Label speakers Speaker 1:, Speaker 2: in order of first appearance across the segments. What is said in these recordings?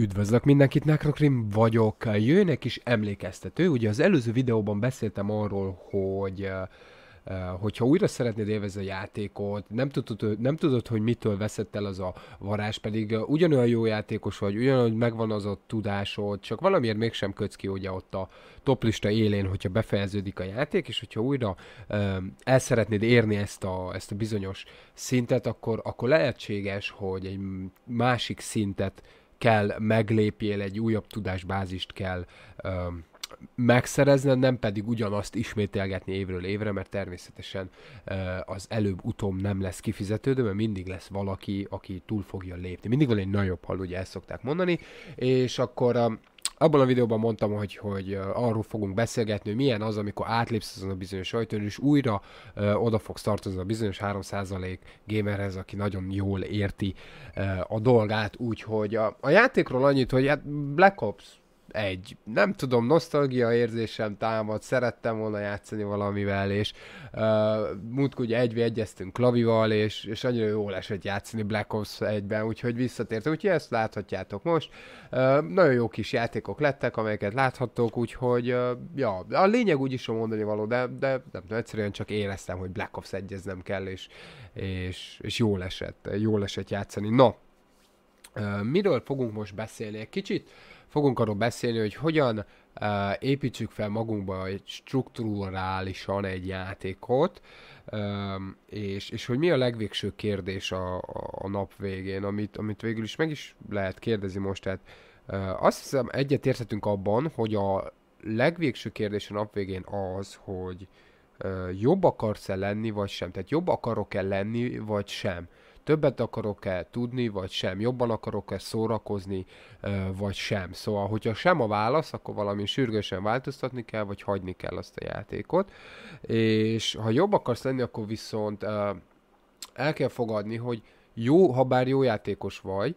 Speaker 1: Üdvözlök mindenkit, Nekrokrim vagyok. Jön egy kis emlékeztető. Ugye az előző videóban beszéltem arról, hogy eh, eh, hogyha újra szeretnéd élvezni a játékot, nem tudod, nem tudod, hogy mitől veszett el az a varázs, pedig eh, ugyanolyan jó játékos vagy, ugyanolyan megvan az a tudásod, csak valamiért mégsem kötsz ki ugye ott a toplista élén, hogyha befejeződik a játék, és hogyha újra um, el szeretnéd érni ezt a, ezt a bizonyos szintet, akkor, akkor lehetséges, hogy egy másik szintet kell meglépjél, egy újabb tudásbázist kell ö, megszerezned, nem pedig ugyanazt ismételgetni évről évre, mert természetesen az előbb-utóbb nem lesz kifizetődő, mert mindig lesz valaki, aki túl fogja lépni. Mindig van egy nagyobb hal, ugye ezt szokták mondani, és akkor abban a videóban mondtam, hogy, hogy arról fogunk beszélgetni, hogy milyen az, amikor átlépsz azon a bizonyos ajtón, és újra ö, oda fogsz tartozni a bizonyos 3% gamerhez, aki nagyon jól érti ö, a dolgát, úgyhogy a, a játékról annyit, hogy hát Black Ops egy, nem tudom, nosztalgia érzésem támad, szerettem volna játszani valamivel, és uh, múltkor ugye egy egyeztünk klavival, és, és annyira jól esett játszani Black Ops 1-ben, úgyhogy visszatértem, úgyhogy ezt láthatjátok most. Uh, nagyon jó kis játékok lettek, amelyeket láthattok, úgyhogy uh, ja, a lényeg úgy is a mondani való, de, de nem tudom, egyszerűen csak éreztem, hogy Black Ops 1 nem kell, és, és, és jól esett, jól esett játszani. Na, uh, miről fogunk most beszélni? Egy kicsit uh, Fogunk arról beszélni, hogy hogyan uh, építsük fel magunkba egy strukturálisan egy játékot, um, és, és hogy mi a legvégső kérdés a, a, a nap végén, amit, amit végül is meg is lehet kérdezni most. Tehát uh, azt hiszem egyetérthetünk abban, hogy a legvégső kérdés a nap végén az, hogy uh, jobb akarsz-e lenni, vagy sem. Tehát jobb akarok-e lenni, vagy sem többet akarok-e tudni, vagy sem, jobban akarok-e szórakozni, vagy sem. Szóval, hogyha sem a válasz, akkor valami sürgősen változtatni kell, vagy hagyni kell azt a játékot. És ha jobb akarsz lenni, akkor viszont el kell fogadni, hogy jó, ha bár jó játékos vagy,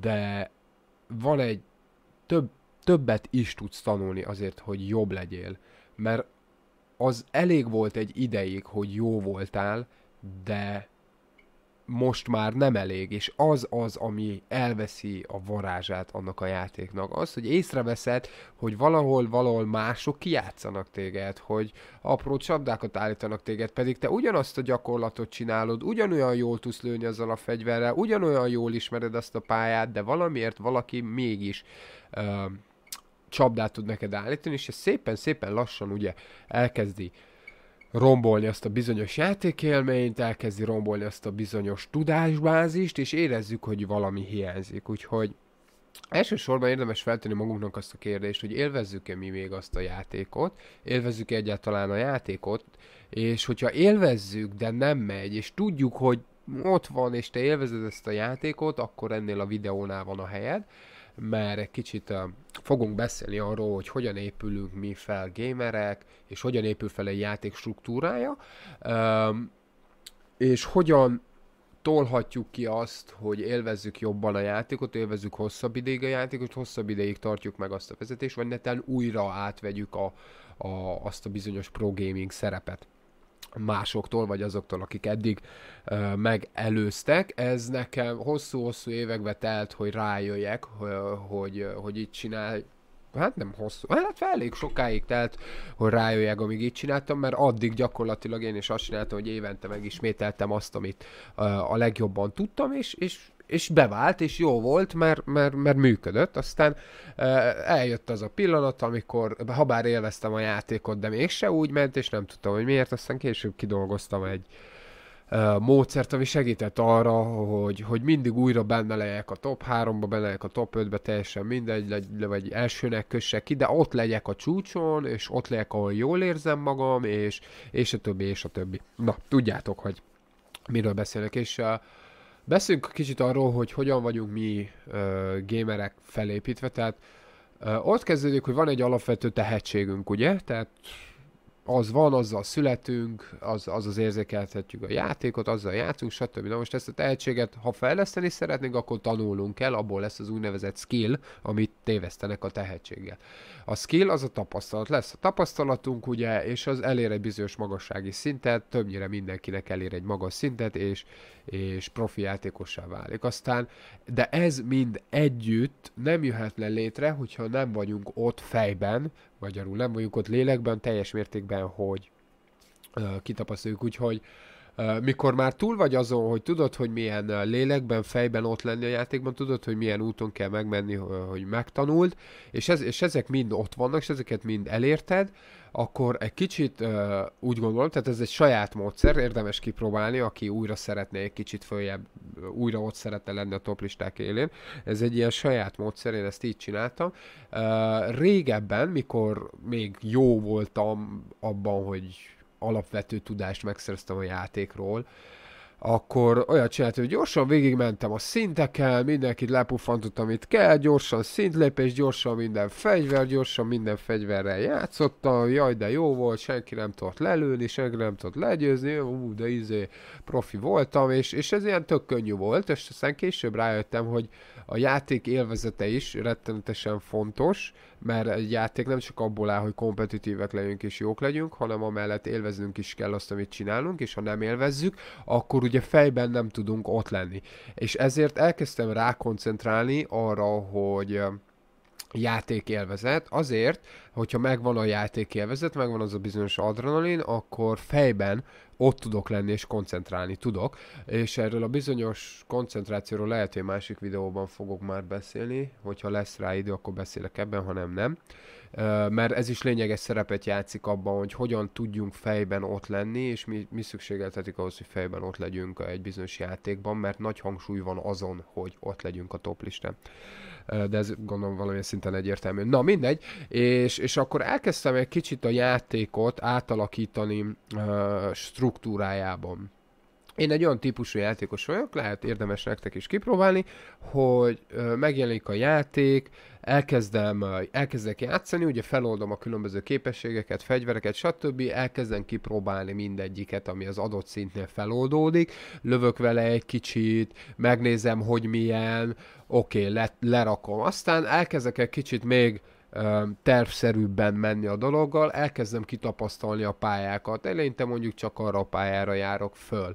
Speaker 1: de van egy több, többet is tudsz tanulni azért, hogy jobb legyél. Mert az elég volt egy ideig, hogy jó voltál, de most már nem elég, és az az, ami elveszi a varázsát annak a játéknak. Az, hogy észreveszed, hogy valahol, valahol mások kijátszanak téged, hogy apró csapdákat állítanak téged, pedig te ugyanazt a gyakorlatot csinálod, ugyanolyan jól tudsz lőni azzal a fegyverrel, ugyanolyan jól ismered azt a pályát, de valamiért valaki mégis uh, csapdát tud neked állítani, és ez szépen-szépen lassan ugye elkezdi uh, rombolni azt a bizonyos játékélményt, elkezdi rombolni azt a bizonyos tudásbázist, és érezzük, hogy valami hiányzik. Úgyhogy Elsősorban érdemes feltenni magunknak azt a kérdést, hogy élvezzük-e mi még azt a játékot, élvezzük-e egyáltalán a játékot, és hogyha élvezzük, de nem megy, és tudjuk, hogy ott van, és te élvezed ezt a játékot, akkor ennél a videónál van a helyed, mert egy kicsit Fogunk beszélni arról, hogy hogyan épülünk mi fel gamerek, és hogyan épül fel egy játék struktúrája, és hogyan tolhatjuk ki azt, hogy élvezzük jobban a játékot, élvezzük hosszabb ideig a játékot, hosszabb ideig tartjuk meg azt a vezetést, vagy netán újra átvegyük a, a, azt a bizonyos pro gaming szerepet másoktól, vagy azoktól, akik eddig ö, megelőztek. Ez nekem hosszú-hosszú évekbe telt, hogy rájöjjek, hogy, hogy, hogy így csinál, hát nem hosszú, hát elég sokáig telt, hogy rájöjjek, amíg így csináltam, mert addig gyakorlatilag én is azt csináltam, hogy évente megismételtem azt, amit a legjobban tudtam, és, és és bevált, és jó volt, mert, mert, mert működött. Aztán eh, eljött az a pillanat, amikor, ha bár élveztem a játékot, de mégse úgy ment, és nem tudtam, hogy miért. Aztán később kidolgoztam egy eh, módszert, ami segített arra, hogy, hogy mindig újra benne legyek a top 3-ba, benne legyek a top 5-be, teljesen mindegy, vagy elsőnek kössek ki, de ott legyek a csúcson, és ott legyek, ahol jól érzem magam, és, és a többi, és a többi. Na, tudjátok, hogy miről beszélek, és uh, Beszéljünk kicsit arról, hogy hogyan vagyunk mi ö, uh, gamerek felépítve, tehát ö, uh, ott kezdődik, hogy van egy alapvető tehetségünk, ugye? Tehát az van, azzal születünk, az, az az érzékeltetjük a játékot, azzal játszunk, stb. Na most ezt a tehetséget, ha fejleszteni szeretnénk, akkor tanulunk kell, abból lesz az úgynevezett skill, amit tévesztenek a tehetséggel. A skill az a tapasztalat lesz. A tapasztalatunk ugye, és az elér egy bizonyos magassági szintet, többnyire mindenkinek elér egy magas szintet, és, és profi játékossá válik. Aztán, de ez mind együtt nem jöhetne létre, hogyha nem vagyunk ott fejben, magyarul. Nem vagyunk ott lélekben, teljes mértékben, hogy kitapasztaljuk, úgyhogy mikor már túl vagy azon, hogy tudod, hogy milyen lélekben, fejben ott lenni a játékban, tudod, hogy milyen úton kell megmenni, hogy megtanult, és, ez, és ezek mind ott vannak, és ezeket mind elérted, akkor egy kicsit uh, úgy gondolom, tehát ez egy saját módszer, érdemes kipróbálni, aki újra szeretne egy kicsit följebb, újra ott szeretne lenni a toplisták élén. Ez egy ilyen saját módszer, én ezt így csináltam. Uh, régebben, mikor még jó voltam abban, hogy alapvető tudást megszereztem a játékról, uh, akkor olyat csinált, hogy gyorsan végigmentem a szintekkel, mindenkit lepufantott, amit kell, gyorsan szintlépés, gyorsan minden fegyver, gyorsan minden fegyverrel játszottam, jaj, de jó volt, senki nem tudott lelőni, senki nem tudott legyőzni, ú, de izé, profi voltam, és, és ez ilyen tök könnyű volt, és aztán később rájöttem, hogy a játék élvezete is rettenetesen fontos, mert egy játék nem csak abból áll, hogy kompetitívek legyünk és jók legyünk, hanem amellett élveznünk is kell azt, amit csinálunk, és ha nem élvezzük, akkor ugye fejben nem tudunk ott lenni. És ezért elkezdtem rákoncentrálni arra, hogy játékélvezet, azért, hogyha megvan a játékélvezet, megvan az a bizonyos adrenalin, akkor fejben ott tudok lenni és koncentrálni tudok, és erről a bizonyos koncentrációról lehet, hogy másik videóban fogok már beszélni, hogyha lesz rá idő, akkor beszélek ebben, ha nem, nem mert ez is lényeges szerepet játszik abban, hogy hogyan tudjunk fejben ott lenni, és mi, mi szükségeltetik ahhoz, hogy fejben ott legyünk egy bizonyos játékban, mert nagy hangsúly van azon, hogy ott legyünk a top listán. De ez gondolom valamilyen szinten egyértelmű. Na mindegy, és, és akkor elkezdtem egy kicsit a játékot átalakítani struktúrájában én egy olyan típusú játékos vagyok, lehet érdemes nektek is kipróbálni, hogy megjelenik a játék, elkezdem, elkezdek játszani, ugye feloldom a különböző képességeket, fegyvereket, stb. Elkezdem kipróbálni mindegyiket, ami az adott szintnél feloldódik, lövök vele egy kicsit, megnézem, hogy milyen, oké, okay, le, lerakom. Aztán elkezdek egy kicsit még tervszerűbben menni a dologgal, elkezdem kitapasztalni a pályákat. Eleinte mondjuk csak arra a pályára járok föl.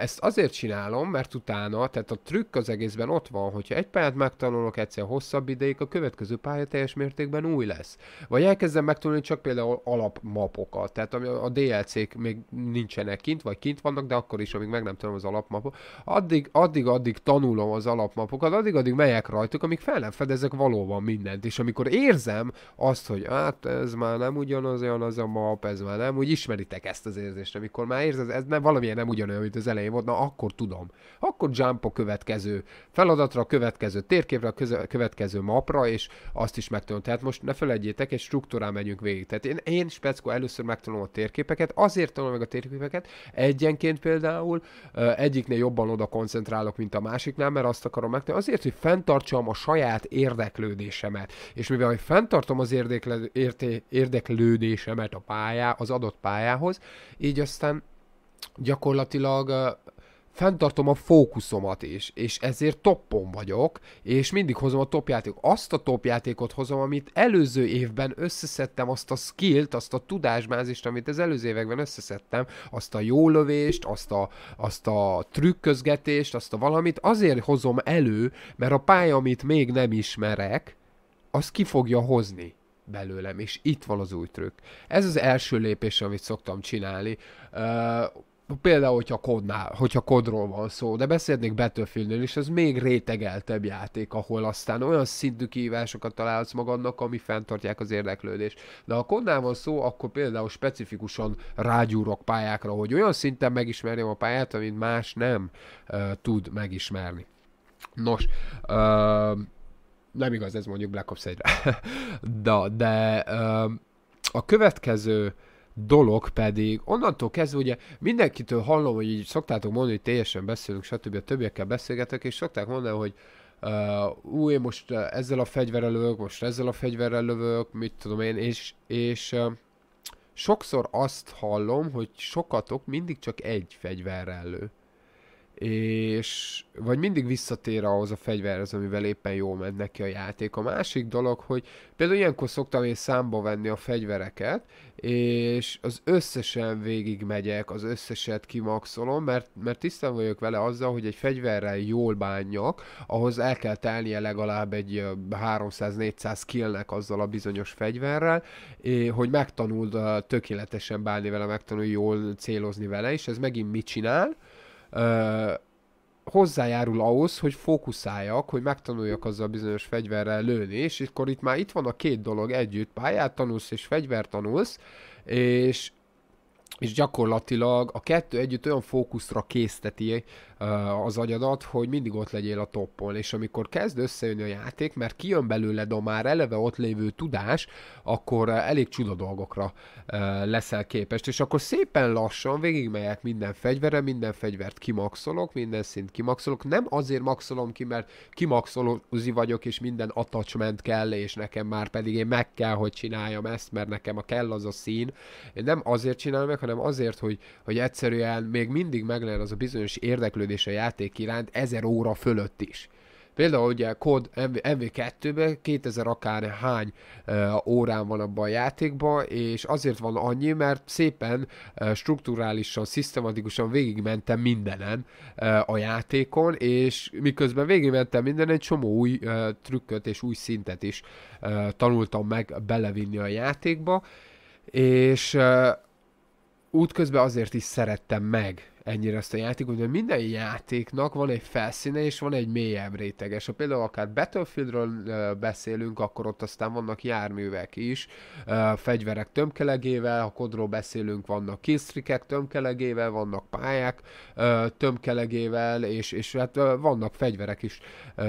Speaker 1: Ezt azért csinálom, mert utána, tehát a trükk az egészben ott van, hogyha egy pályát megtanulok egyszer hosszabb ideig, a következő pálya teljes mértékben új lesz. Vagy elkezdem megtanulni csak például alapmapokat, tehát ami a DLC-k még nincsenek kint, vagy kint vannak, de akkor is, amíg meg nem tanulom az alapmapot, addig, addig, addig tanulom az alapmapokat, addig, addig megyek rajtuk, amíg fel nem fedezek valóban mindent, és amikor én érzem azt, hogy hát ez már nem ugyanaz, olyan az a map, ez már nem, úgy ismeritek ezt az érzést, amikor már érzed, ez nem, valamilyen nem ugyanolyan, mint az elején volt, na akkor tudom. Akkor jump a következő feladatra, a következő térképre, a következő mapra, és azt is megtanulom. Tehát most ne felejtjétek, egy struktúrán megyünk végig. Tehát én, én speckó először megtanulom a térképeket, azért tanulom meg a térképeket, egyenként például, egyiknél jobban oda koncentrálok, mint a másiknál, mert azt akarom megtanulni, azért, hogy fenntartsam a saját érdeklődésemet. És mivel hogy fenntartom az érdekle, érté, érdeklődésemet a pályá, az adott pályához, így aztán gyakorlatilag fenntartom a fókuszomat is, és ezért toppon vagyok, és mindig hozom a topjátékot. Azt a topjátékot hozom, amit előző évben összeszedtem, azt a skillt, azt a tudásmázist, amit az előző években összeszedtem, azt a jó lövést, azt a, azt a trükközgetést, azt a valamit, azért hozom elő, mert a pálya, amit még nem ismerek, az ki fogja hozni belőlem, és itt van az új trükk. Ez az első lépés, amit szoktam csinálni. Uh, például, hogyha, kodnál, hogyha kodról van szó, de beszélnék Battlefieldnél is, az még rétegeltebb játék, ahol aztán olyan szintű kihívásokat találsz magadnak, ami fenntartják az érdeklődést. De ha kodnál van szó, akkor például specifikusan rágyúrok pályákra, hogy olyan szinten megismerjem a pályát, amit más nem uh, tud megismerni. Nos, uh, nem igaz ez mondjuk Black Ops 1-re. de, de a következő dolog pedig, onnantól kezdve ugye mindenkitől hallom, hogy így szoktátok mondani, hogy teljesen beszélünk, stb. A többiekkel beszélgetek, és szokták mondani, hogy uh, ú, én most ezzel a fegyverrel lövök, most ezzel a fegyverrel lövök, mit tudom én, és, és uh, sokszor azt hallom, hogy sokatok mindig csak egy fegyverrel lő és vagy mindig visszatér ahhoz a fegyverhez, amivel éppen jól ment neki a játék. A másik dolog, hogy például ilyenkor szoktam én számba venni a fegyvereket, és az összesen végig megyek, az összeset kimaxolom, mert, mert tisztán vagyok vele azzal, hogy egy fegyverrel jól bánjak, ahhoz el kell telnie legalább egy 300-400 killnek azzal a bizonyos fegyverrel, hogy megtanuld tökéletesen bánni vele, megtanulj jól célozni vele, és ez megint mit csinál? ö, hozzájárul ahhoz, hogy fókuszáljak, hogy megtanuljak azzal bizonyos fegyverrel lőni, és akkor itt már itt van a két dolog együtt, pályát tanulsz és fegyvert tanulsz, és és gyakorlatilag a kettő együtt olyan fókuszra készteti az agyadat, hogy mindig ott legyél a toppon, és amikor kezd összejönni a játék, mert kijön belőled a már eleve ott lévő tudás, akkor elég csuda dolgokra leszel képest, és akkor szépen lassan végigmegyek minden fegyvere, minden fegyvert kimaxolok, minden szint kimaxolok, nem azért maxolom ki, mert kimaxolózi vagyok, és minden attachment kell, és nekem már pedig én meg kell, hogy csináljam ezt, mert nekem a kell az a szín. Én nem azért csinálom meg, hanem azért, hogy, hogy egyszerűen még mindig meglen az a bizonyos érdeklődés, érdeklődés a játék iránt ezer óra fölött is. Például ugye kód, MV2-ben 2000 akár hány uh, órán van abban a játékban, és azért van annyi, mert szépen uh, strukturálisan, szisztematikusan végigmentem mindenen uh, a játékon, és miközben végigmentem minden, egy csomó új uh, trükköt és új szintet is uh, tanultam meg belevinni a játékba, és uh, útközben azért is szerettem meg ennyire ezt a játékot, mert minden játéknak van egy felszíne és van egy mélyebb réteg. És ha például akár Battlefieldről beszélünk, akkor ott aztán vannak járművek is, fegyverek tömkelegével, ha kodról beszélünk, vannak késztrikek tömkelegével, vannak pályák tömkelegével, és, és hát vannak fegyverek is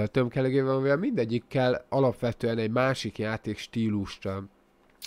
Speaker 1: tömkelegével, mivel mindegyikkel alapvetően egy másik játék stílust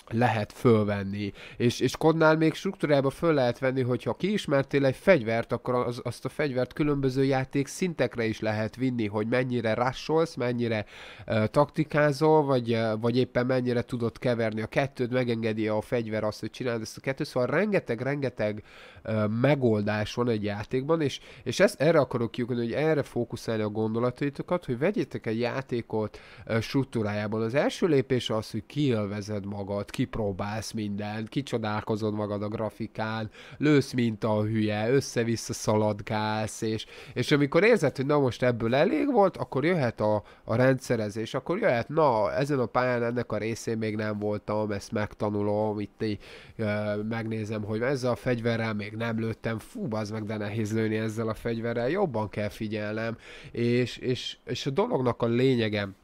Speaker 1: lehet fölvenni. És, és kodnál még struktúrába föl lehet venni, hogyha kiismertél egy fegyvert, akkor az, azt a fegyvert különböző játék szintekre is lehet vinni, hogy mennyire rassolsz, mennyire uh, taktikázol, vagy, uh, vagy éppen mennyire tudod keverni a kettőt, megengedi a fegyver azt, hogy csináld ezt a kettőt. Szóval rengeteg-rengeteg uh, megoldás van egy játékban, és, és ezt erre akarok kiukodni, hogy erre fókuszálni a gondolataitokat, hogy vegyétek egy játékot uh, struktúrájában. Az első lépés az, hogy kiélvezed magad dolgot, kipróbálsz mindent, kicsodálkozod magad a grafikán, lősz mint a hülye, össze-vissza szaladgálsz, és, és amikor érzed, hogy na most ebből elég volt, akkor jöhet a, a rendszerezés, akkor jöhet, na, ezen a pályán ennek a részén még nem voltam, ezt megtanulom, itt így, e, megnézem, hogy ezzel a fegyverrel még nem lőttem, fú, az meg de nehéz lőni ezzel a fegyverrel, jobban kell figyelnem, és, és, és a dolognak a lényegem,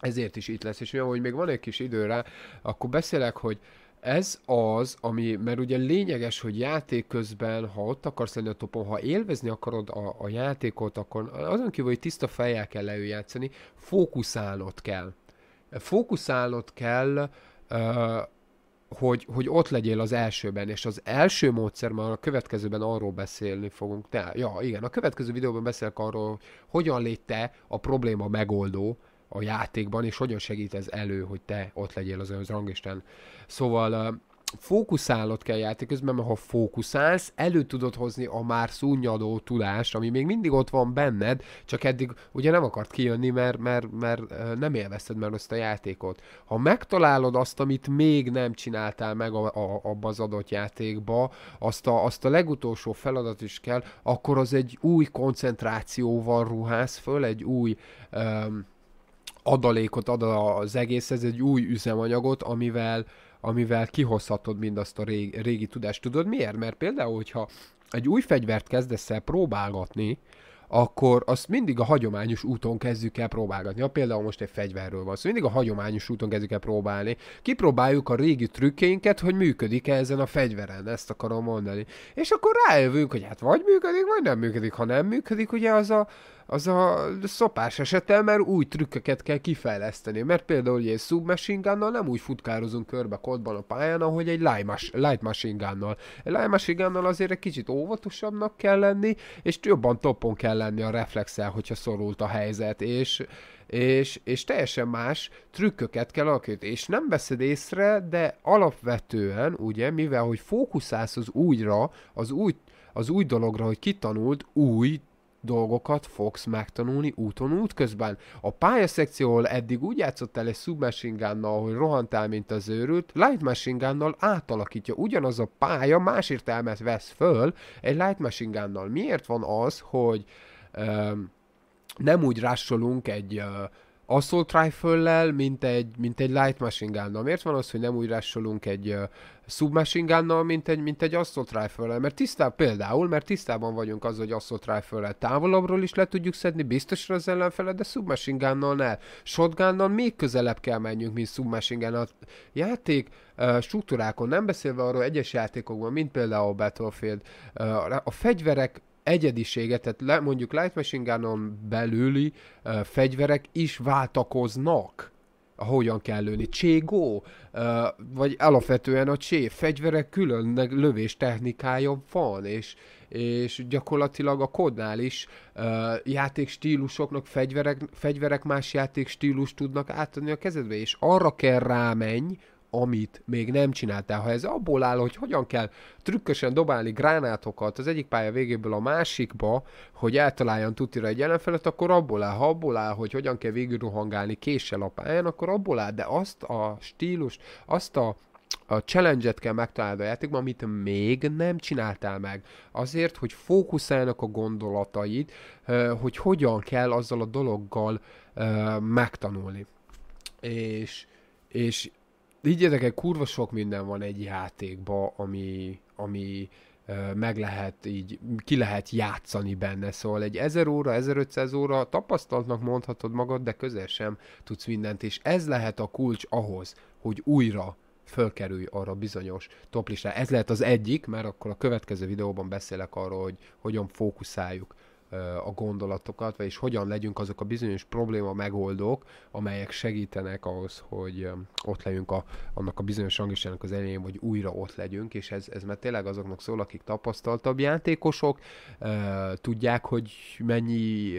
Speaker 1: ezért is itt lesz, és mivel hogy még van egy kis idő rá, akkor beszélek, hogy ez az, ami, mert ugye lényeges, hogy játék közben, ha ott akarsz lenni a topon, ha élvezni akarod a, a játékot, akkor azon kívül, hogy tiszta fejjel kell leüljátszani, fókuszálnod kell. Fókuszálnod kell, uh, hogy, hogy ott legyél az elsőben, és az első módszer, már a következőben arról beszélni fogunk. Te, ja, igen, a következő videóban beszélek arról, hogyan légy te a probléma megoldó, a játékban, és hogyan segít ez elő, hogy te ott legyél az ranglistán. Szóval fókuszálod kell játék közben, mert ha fókuszálsz, elő tudod hozni a már szúnyadó tudást, ami még mindig ott van benned, csak eddig ugye nem akart kijönni, mert, mert, mert nem élvezted már azt a játékot. Ha megtalálod azt, amit még nem csináltál meg a, a, abba az adott játékba, azt a, azt a legutolsó feladat is kell, akkor az egy új koncentrációval ruház föl, egy új um, adalékot ad az ez egy új üzemanyagot, amivel, amivel kihozhatod mindazt a régi, régi tudást. Tudod miért? Mert például, hogyha egy új fegyvert kezdesz el próbálgatni, akkor azt mindig a hagyományos úton kezdjük el próbálgatni. Ha például most egy fegyverről van szó, szóval mindig a hagyományos úton kezdjük el próbálni. Kipróbáljuk a régi trükkénket, hogy működik-e ezen a fegyveren, ezt akarom mondani. És akkor rájövünk, hogy hát vagy működik, vagy nem működik. Ha nem működik, ugye az a, az a szopás esete, mert új trükköket kell kifejleszteni. Mert például egy submachine gunnal nem úgy futkározunk körbe kodban a pályán, ahogy egy light machine gunnal. Egy light machine gunnal azért egy kicsit óvatosabbnak kell lenni, és jobban topon kell lenni a reflexel, hogyha szorult a helyzet, és és, és teljesen más trükköket kell alakítani. És nem veszed észre, de alapvetően, ugye, mivel hogy fókuszálsz az újra, az új, az új dologra, hogy kitanult új dolgokat fogsz megtanulni úton útközben. A pályaszekcióval eddig úgy játszottál egy submachine gunnal, hogy rohantál, mint az őrült, light machine gunnal átalakítja. Ugyanaz a pálya más értelmet vesz föl egy light machine gunnal. Miért van az, hogy ö, nem úgy rásolunk egy ö, assault rifle mint egy, mint egy light machine gun-nal. Miért van az, hogy nem úgy rásolunk egy uh, submachine gun mint egy, mint egy assault rifle Mert tisztában, például, mert tisztában vagyunk az, hogy assault rifle távolabbról is le tudjuk szedni biztosra az ellenfele, de submachine gun-nal ne. shotgun még közelebb kell menjünk, mint submachine gun A játék uh, struktúrákon, nem beszélve arról egyes játékokban, mint például a Battlefield, uh, a fegyverek egyedisége, tehát le, mondjuk Light Machine Gun-on belüli uh, fegyverek is váltakoznak ahogyan kell lőni. go, uh, vagy alapvetően a csé, fegyverek különleg lövés technikája van, és, és gyakorlatilag a kodnál is uh, játékstílusoknak fegyverek, fegyverek más játékstílus tudnak átadni a kezedbe, és arra kell rámenni, amit még nem csináltál. Ha ez abból áll, hogy hogyan kell trükkösen dobálni gránátokat az egyik pálya végéből a másikba, hogy eltaláljan tutira egy ellenfelet, akkor abból áll. Ha abból áll, hogy hogyan kell rohangálni késsel a pályán, akkor abból áll, de azt a stílus, azt a a challenge-et kell megtalálni a játékban, amit még nem csináltál meg. Azért, hogy fókuszálnak a gondolataid, hogy hogyan kell azzal a dologgal megtanulni. És, és Higgyetek egy kurva sok minden van egy játékba, ami, ami meg lehet így, ki lehet játszani benne, szóval egy 1000 óra, 1500 óra tapasztaltnak mondhatod magad, de közel sem tudsz mindent, és ez lehet a kulcs ahhoz, hogy újra fölkerülj arra bizonyos toplistára. Ez lehet az egyik, mert akkor a következő videóban beszélek arról, hogy hogyan fókuszáljuk a gondolatokat, és hogyan legyünk azok a bizonyos probléma megoldók, amelyek segítenek ahhoz, hogy ott legyünk a, annak a bizonyos ranglisának az elején, vagy újra ott legyünk, és ez, ez mert tényleg azoknak szól, akik tapasztaltabb játékosok, tudják, hogy mennyi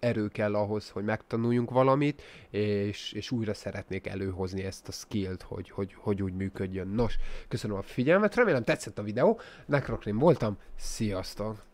Speaker 1: erő kell ahhoz, hogy megtanuljunk valamit, és, és újra szeretnék előhozni ezt a skillt, hogy, hogy, hogy úgy működjön. Nos, köszönöm a figyelmet, remélem tetszett a videó, Nekrokrim voltam, sziasztok!